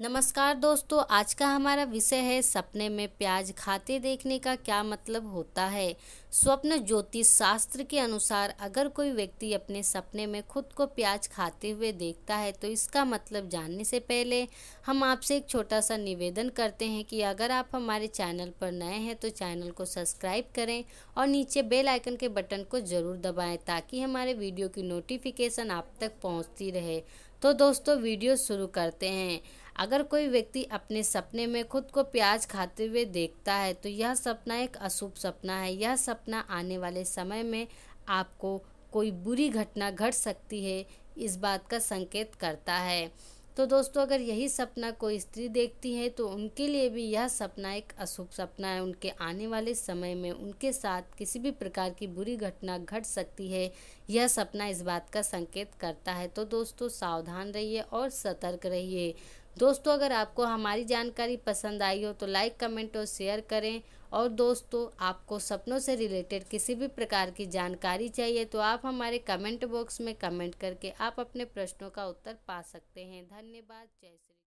नमस्कार दोस्तों आज का हमारा विषय है सपने में प्याज खाते देखने का क्या मतलब होता है स्वप्न ज्योतिष शास्त्र के अनुसार अगर कोई व्यक्ति अपने सपने में खुद को प्याज खाते हुए देखता है तो इसका मतलब जानने से पहले हम आपसे एक छोटा सा निवेदन करते हैं कि अगर आप हमारे चैनल पर नए हैं तो चैनल को सब्सक्राइब करें और नीचे बेल आइकन के बटन को ज़रूर दबाएँ ताकि हमारे वीडियो की नोटिफिकेशन आप तक पहुँचती रहे तो दोस्तों वीडियो शुरू करते हैं अगर कोई व्यक्ति अपने सपने में खुद को प्याज खाते हुए देखता है तो यह सपना एक अशुभ सपना है यह सपना आने वाले समय में आपको कोई बुरी घटना घट सकती है इस बात का संकेत करता है तो दोस्तों अगर यही सपना कोई स्त्री देखती है तो उनके लिए भी यह सपना एक अशुभ सपना है उनके आने वाले समय में उनके साथ किसी भी प्रकार की बुरी घटना घट सकती है यह सपना इस बात का संकेत करता है तो दोस्तों सावधान रहिए और सतर्क रहिए दोस्तों अगर आपको हमारी जानकारी पसंद आई हो तो लाइक कमेंट और शेयर करें और दोस्तों आपको सपनों से रिलेटेड किसी भी प्रकार की जानकारी चाहिए तो आप हमारे कमेंट बॉक्स में कमेंट करके आप अपने प्रश्नों का उत्तर पा सकते हैं धन्यवाद जय श्री